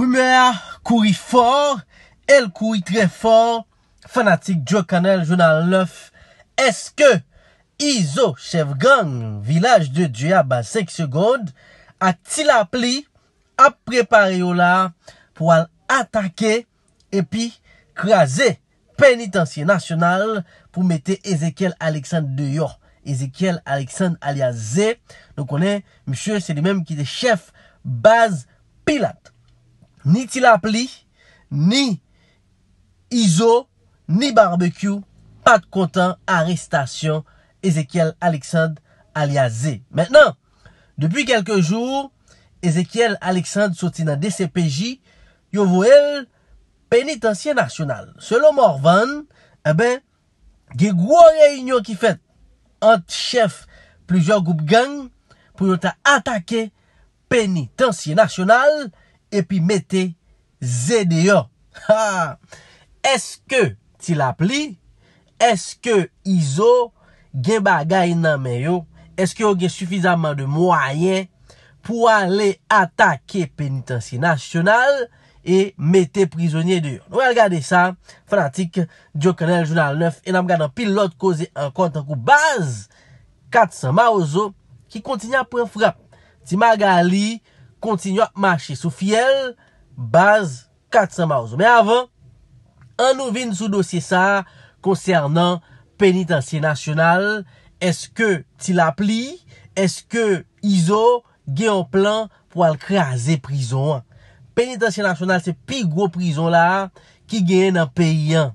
Poumea kouri fòr, el kouri trè fòr, fanatik Joe Canel, jounal 9, eske Izo Shevgang, vilaj de Djea, ba 5 segond, ati la pli ap prepare yo la pou al atake epi krasè penitensye nasyonal pou mette Ezekiel Alexandre de Yor, Ezekiel Alexandre alia Z, nou konè msè, se li mèm ki de chef baz pilat. Ni tilap li, ni izo, ni barbekyou, pat kontan, aristasyon, Ezekiel Alexandre alia Zé. Mètenan, depi kelke jour, Ezekiel Alexandre soti nan DCPJ, yo vo el penitansye nasyonal. Selon Morvan, ebe, eh ge gwo reynyon ki fet ant chef plujor goup gang pou yota atake penitansye nasyonal, Epi mette zede yo. Eske ti la pli? Eske izo gen bagay nan men yo? Eske yo gen sufizaman de mwayen pou ale atake penitensi nasyonal? E mette prizonye de yo? Nou gade sa, fanatik, Djo Kenel, Jounal 9. E nam gade an pil lot koze an kontan kou baz. Kat sa ma ozo ki kontinye apre frap. Ti maga li... kontinu ap mache sou fiel baz 400 maouzo. Me avan, an nou vin sou dosye sa konsernan penitensye nasyonal, eske ti la pli, eske izo gey an plan pou al kre aze prizon. Penitensye nasyonal se pi gro prizon la ki geyen an peyen.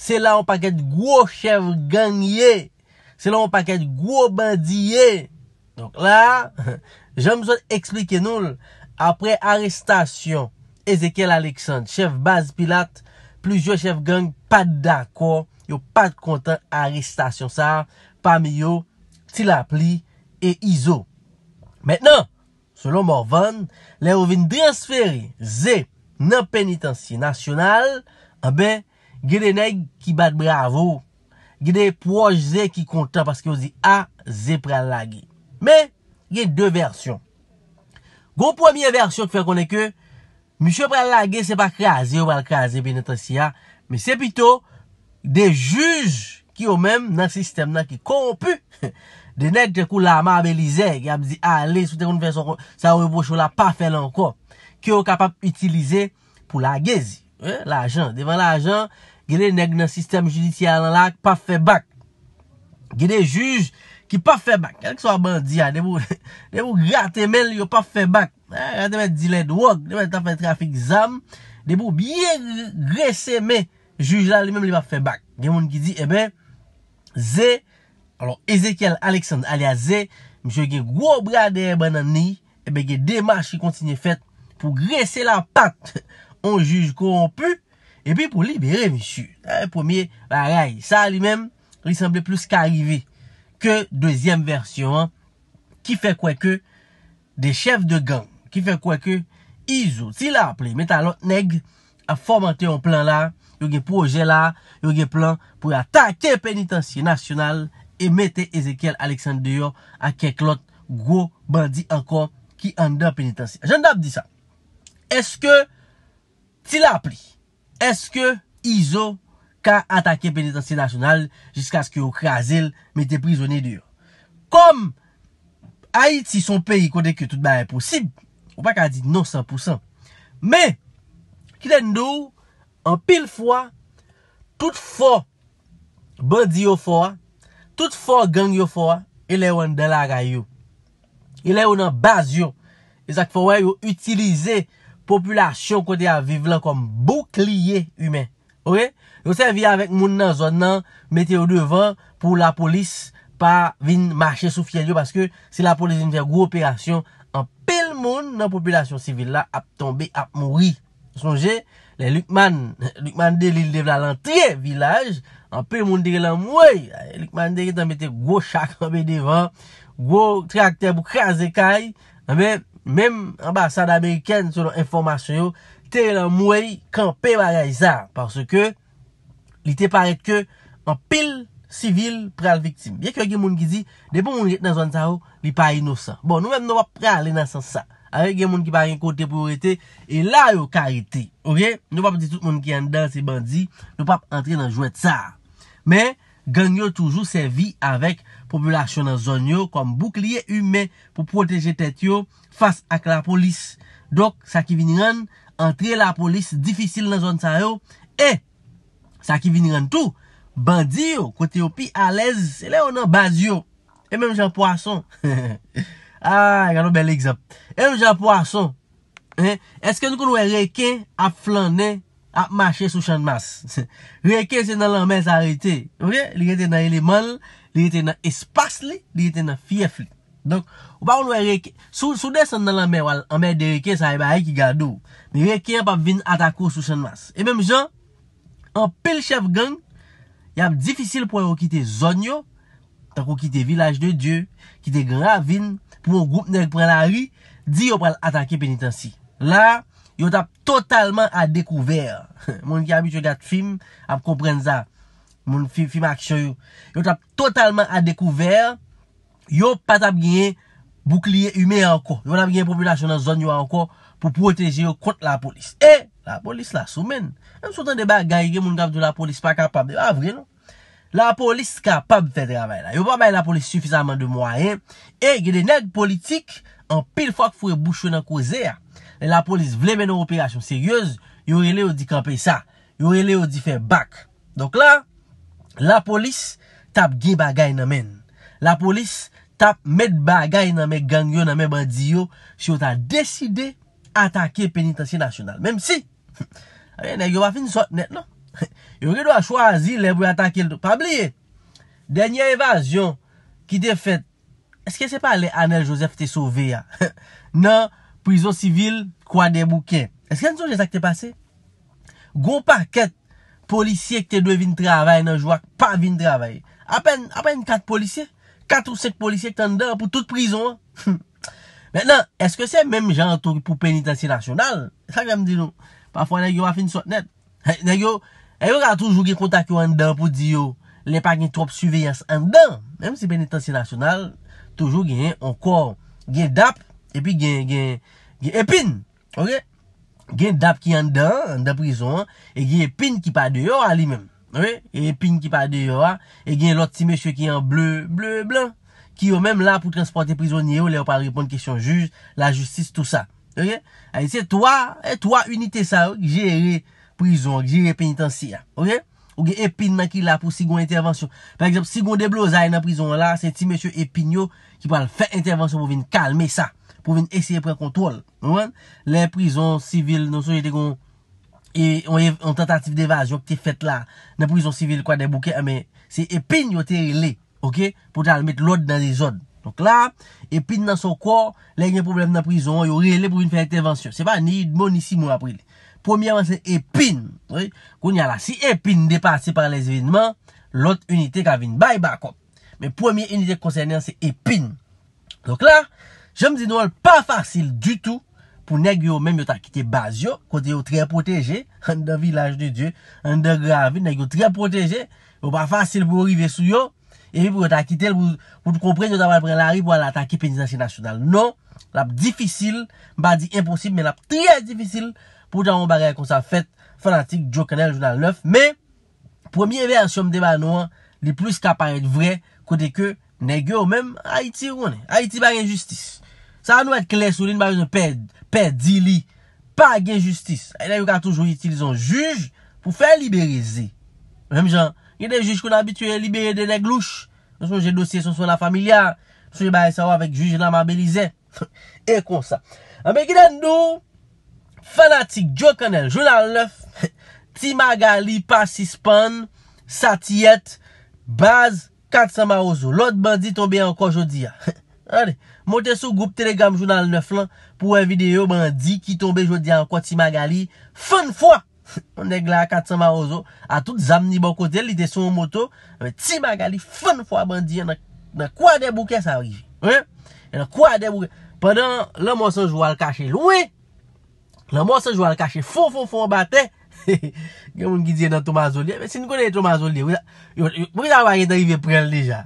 Se la an paket gro chev gangye, se la an paket gro bandye. Donk la... Janm zon eksplike nou apre arestasyon Ezekiel Aleksand, chef baz pilat, pluzyon chef gang pat da kwa, yo pat kontan arestasyon sa, pa mi yo, tilap li, e izo. Metnan, selon Morvan, le ouvin transferi ze nan penitensi nasyonal, an eh be, gede neg ki bat bravo, gede pouaj ze ki kontan, paske yo zi a, ze pral lagi. Me, gen de versyon. Gou pwemye versyon fè konè kè, mishè pral lage se pa kre azi ou pral kre azi pe netre siya, me se pito de juj ki yo mèm nan sistem nan ki kompu de nèk te kou lama belize, gè am zi, sa ou e pochou la pa fè lankon ki yo kapap utilize pou lagezi. Devan lagen, genè nèk nan sistem juditial nan lak pa fè bak. Genè juj Ki pa fe bak. Kale ki so a bandi ya. Debo rate men li yo pa fe bak. Rate men di led wok. Debo tapen trafik zam. Debo biye grese men. Juge la li men li pa fe bak. Gen moun ki di. Ebe. Eh ze. Alors Ezekel Aleksand. Alia ze. Misho gen gwo brade e banan ni. Ebe eh gen demache ki kontinye fet. Po grese la pat. On juge koron pu. Ebi pou libe revishu. Ebe pou miye. La ray. Sa li men. Li semble plus ki arive. Ke deuxième versyon, ki fe kweke de chef de gang, ki fe kweke izo. Ti la ap li, meta lot neg a formante yon plan la, yon gen proje la, yon gen plan pou atake penitensye nasyonal, e mete Ezekiel Alexandriou a kek lot go bandi ankon ki anda penitensye. A jan da ap di sa, eske ti la ap li, eske izo? ka atake penitensi nasyonal jiska sk yo krasil, mette prizone diyo. Kom, Haiti son peyi kode ke tout ba e posib, ou pa ka di non 100%, me, ki den nou, an pil fwa, tout fwa, bandi yo fwa, tout fwa gang yo fwa, e le ou an delaga yo. E le ou nan baz yo. E zak fwa yo utilize populasyon kode a vive lan kom boukliye yume. Yo se vi avèk moun nan zon nan meteo devan pou la polis pa vin mache sou fyelyo paske se la polis yon fè gwo operasyon, an pel moun nan populasyon sivil la ap tombe ap mouri. Sonje, lè Lukman, Lukman Delil devla lantre vilaj, an pel moun dire lan mwoy, eh, Lukman Delil tanmete gwo chakranbe devan, gwo trakter bou kranze kaj, mèm ambasade Ameriken selon informasyon yo, te la mwey kampe ba ray sa parce ke li te parek ke nan pil sivil pral viktim. Yek yo gen moun ki di, depo moun li et nan zon sa yo, li pa inosan. Bon, nou men nou pa pral li nan san sa. Awe gen moun ki pa gen kote pou rete, e la yo ka rete. Ok? Nou pa piti tout moun ki yandan se bandi, nou pa piti entre nan jouet sa. Men, ganyo toujou se vi avek populasyon nan zon yo kom boukliye hume pou proteje tet yo fas ak la polis. Dok, sa ki viniran, Entrer la polis, difisil nan zon sa yo, e, sa ki vin ren tou, bandi yo, kote yo pi alez, e le yo nan baz yo. E mèm jan poason, a, ah, gano bel ekzap, e mèm jan poason, e, eske nou kon wè reken ap flan ne, ap mache sou chanmas. Reken se nan lanmez arete, ouye, li rete nan eleman, li rete nan espas li, li rete nan fief li. Donk, ou pa ou nou e reke, sou de san nan lan mè wale, an mè de reke sa e baye ki gadou. Mi reke yon pap vin atakou sou san mas. E mèm jan, an pel chef gang, yon ap difisil pou yon ki te zon yo, tan ko ki te vilaj de dieu, ki te gra vin pou yon goup nèk pren la ri, di yon pral atake penitensi. La, yon tap totalman a dekouver. Moun ki abit yo gat film ap kompren za, moun film ak choyou. Yon tap totalman a dekouver. Yo pat ap genye bukliye yume anko. Yo ap genye populasyon nan zon yo anko pou proteje yo kont la polis. E, la polis la sou men. E msoutan de bagay gen moun gavdou la polis pa kapab. A ah, vre nou. La polis kapab fede rame la. Yo pa bay la polis sufisaman de mwa e. E, genye neg politik an pil fok fwe bouchou nan kouze ya. E la polis vle men nou operasyon seryose. Yo rele yo di kampe sa. Yo rele yo di fe bak. Donk la, la polis tap gen bagay nan men. La polis tap met bagay nan me gangyo nan me bandiyo si yo ta deside atake penitansi nasyonal. Mem si, a yon e gyo wafi n sot net non. Yo gyo wafi chwazi le pou atake l to. Pabli, denye evasyon ki te fet, eske se pa le Anel Joseph te sove ya? Nan, prizon sivil, kwa debouken. Eske an soje sa ki te pase? Gwo pa ket, polisye ki te dwe vin travay nan jwa ki pa vin travay. A pen kat polisye? 4 ou 5 polisye ki tan dan pou tout prizon. Mè nan, eske se mèm jan an touk pou penitansi nasyonal? Sa gen mdi nou? Parfoy negyo a fin sou net. Negyo, negyo a toujou gen kontak yo an dan pou di yo lè pa gen trop suveyans an dan. Mèm si penitansi nasyonal, toujou gen an kor. Gen dap, epi gen epin. Gen dap ki an dan, an dan prizon, e gen epin ki pa deyo a li mèm. E pin ki pa deyo a E gen lot ti meshe ki an bleu, bleu, blan Ki yo menm la pou transporte prizonye yo Le yo pa reponde kesyon juj La justis tout sa E se toa, e toa unité sa Ki jere prizon, ki jere penitensiya Ou gen e pin nan ki la pou sigon intervansyon Par exemple, sigon de blozay nan prizon la Se ti meshe epinyo Ki pal fè intervansyon pou ven kalme sa Pou ven esye pre kontrol Le prizon sivil nan soujete kon Yon tentatif devaz, yon ki te fet la nan prizon sivil kwa den bouke, se epin yon te rele pou te almet lode nan de zon. Donc la, epin nan son kwa, le yon problem nan prizon, yon rele pou yon fè intervensyon. Se pa ni yon mouni si moun aprile. Premier an se epin, koun yon ala. Si epin depase par les evinman, lode unitè ka vin bay bako. Men premier unitè koncernè an se epin. Donc la, jom zinol pa fasil du tout pou neg yo men yo takite baz yo, kote yo tre proteje, an de vilaj de Diyo, an de gravi, neg yo tre proteje, yo pa fasil pou orive sou yo, epi pou yo takite, pou tou komprese yo taban pre la ri, pou ala takite penizansi nasyonal. Non, lap difisil, ba di imposib, men lap tre difisil pou jan mou baray kon sa fet fanatik, jo kanel, jo nan lof, men, pwemye versyon mde ba nou an, li plus kapare vre, kote ke neg yo men, haiti wone, haiti barin justis. Sa an nou et kles ou lin ba yon pe di li. Pa gen justis. E A yon yon ka toujou itilison juj pou fe libereze. Mwen jen, yon de juj koun abitue libere de neglouche. Mwen son jen dosye son son la familia. Mwen son yon ba yon sa ou avik juj nan mabelize. E kon sa. A me giden nou, fanatik Joe Connell. Jounan lef, Timagali, Passispan, Satiet, Baz, Katsama Ozo. Lout bandi tombe an kon jodi ya. A dey. Montè sou goup Telegram jounal 9 lan pou e videyo bandi ki tombe jodi anko Timagali. Fon fwa! On dek la kat sa ma ozo. A tout zam ni bon kote, li de sou an moto. Amè Timagali, fon fwa bandi. Anè kwa de bouke sa vriji. Anè kwa de bouke. Pendan lè monsanjou al kache louè. Lè monsanjou al kache fon fon fon batè. Gè moun ki diye nan Thomas Oliè. Mè si nou konè Thomas Oliè. Mè si nou konè Thomas Oliè. Mè si nou konè Thomas Oliè. Mè si nou konè Thomas Oliè.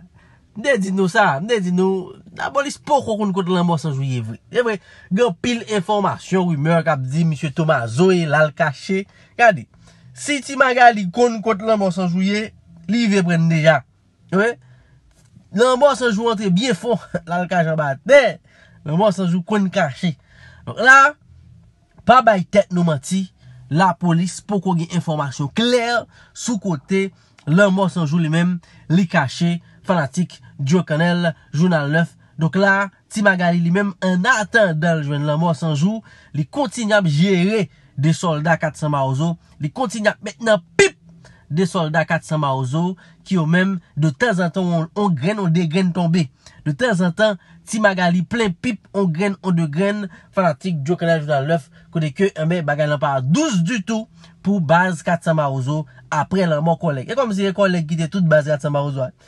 Mdè di nou sa, mdè di nou, la polis pou kon kon kon lan monsanjou ye vre. Mdè vre, gen pil informasyon, rumeur, kap di, M. Thomas Zoé, lal kache, gade, si ti maga li kon kon kon lan monsanjou ye, li ve pren deja, yon we? Lan monsanjou entre bien fon, lal kache yon bat, le, lan monsanjou kon kache. Donc la, pa bay tet nou mati, la polis pou kon gen informasyon kler, sou kote, lan monsanjou li men, li kache, Fanatik Djo Kanel, Jounal 9. Donk la, Timagali li menm en atan dal jwen lan mwos anjou. Li kontinyab jere de soldat Katsama Ozo. Li kontinyab menm nan pip de soldat Katsama Ozo. Ki yo menm de tenzantan on gren, on degren tombe. De tenzantan, Timagali plen pip, on gren, on degren. Fanatik Djo Kanel, Jounal 9. Kote ke eme eh bagan lan pa 12 du tou pou baz Katsama Ozo. Apre lan mwos kolek. E kom si re kolek ki de tout baz Katsama Ozo anjou.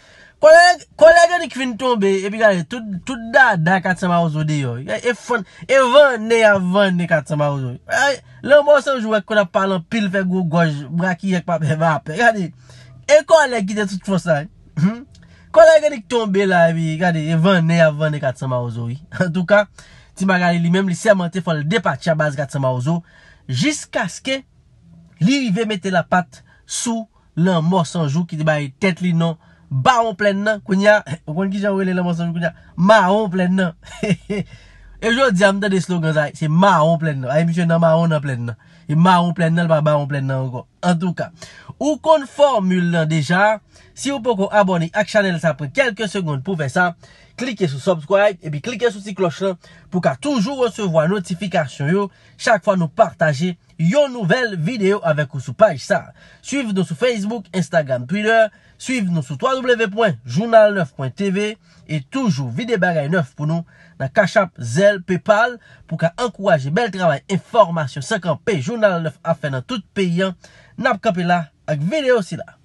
Kolega di ki fin tombe, epi gade, tout dada kat sa ma ouzo di yo. E, e fan, e van ne a van ne kat sa ma ouzo. E, lan mousan jou ek kona palan pil fe go goj, braki ek pa pe vape. Gade, e kolegi de tout fon sa. Hmm? Kolega di ki tombe la epi, gade, e van ne a van ne kat sa ma ouzo. En tou ka, ti magade li menm li seman te fon le depati a baz kat sa ma ouzo. Jiska ske, li ve mette la pat sou lan mousan jou ki te baye tet li nan... Baron plen nan, kwenya, wakon ki jan wile la monsanj kwenya, maron plen nan. Ejou diyan mte de slogan zay, se maron plen nan. Ay e, misyon nan, maron nan plen nan. E maron plen nan, ba baron plen nan wakon. En tou ka, wakon formule nan deja, si wakon abone ak chanel sa pre kelke segonde pou fe sa... Klike sou subscribe e bi klike sou si kloche la pou ka toujou recevo a notifikasyon yo chak fwa nou partaje yo nouvel video avek ou sou paj sa. Suiv nou sou Facebook, Instagram, Twitter, suiv nou sou www.journalneuf.tv E toujou vide bagay neuf pou nou la kachap, zel, pepal pou ka ankouwaje bel trabay e formasyon se kanpe Journal Neuf a fe nan tout peyan nap kapela ak video si la.